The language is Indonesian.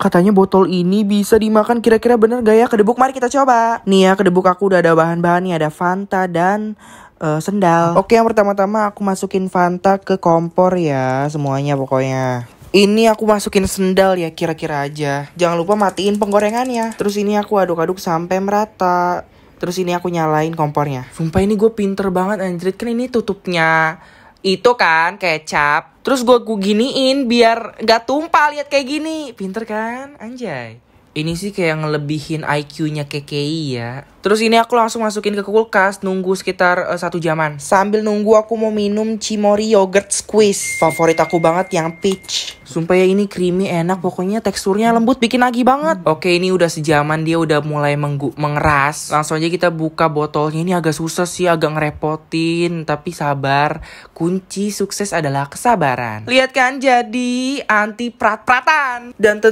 Katanya botol ini bisa dimakan kira-kira bener gak ya kedebuk? Mari kita coba. Nih ya kedebuk aku udah ada bahan bahan nih Ada Fanta dan uh, sendal. Oke yang pertama-tama aku masukin Fanta ke kompor ya. Semuanya pokoknya. Ini aku masukin sendal ya kira-kira aja. Jangan lupa matiin penggorengannya. Terus ini aku aduk-aduk sampai merata. Terus ini aku nyalain kompornya. Sumpah ini gue pinter banget anjrit. Kan ini tutupnya itu kan kecap terus gue giniin biar gak tumpah lihat kayak gini pinter kan anjay ini sih kayak ngelebihin IQ-nya KKI ya. Terus ini aku langsung masukin ke kulkas, nunggu sekitar uh, satu jaman. Sambil nunggu aku mau minum Cimori Yogurt Squeeze. Favorit aku banget yang peach. Sumpah ya ini creamy enak, pokoknya teksturnya lembut, bikin lagi banget. Oke ini udah sejaman, dia udah mulai menggu mengeras. Langsung aja kita buka botolnya, ini agak susah sih, agak ngerepotin. Tapi sabar, kunci sukses adalah kesabaran. Lihat kan jadi anti prat-pratan. Dan tentu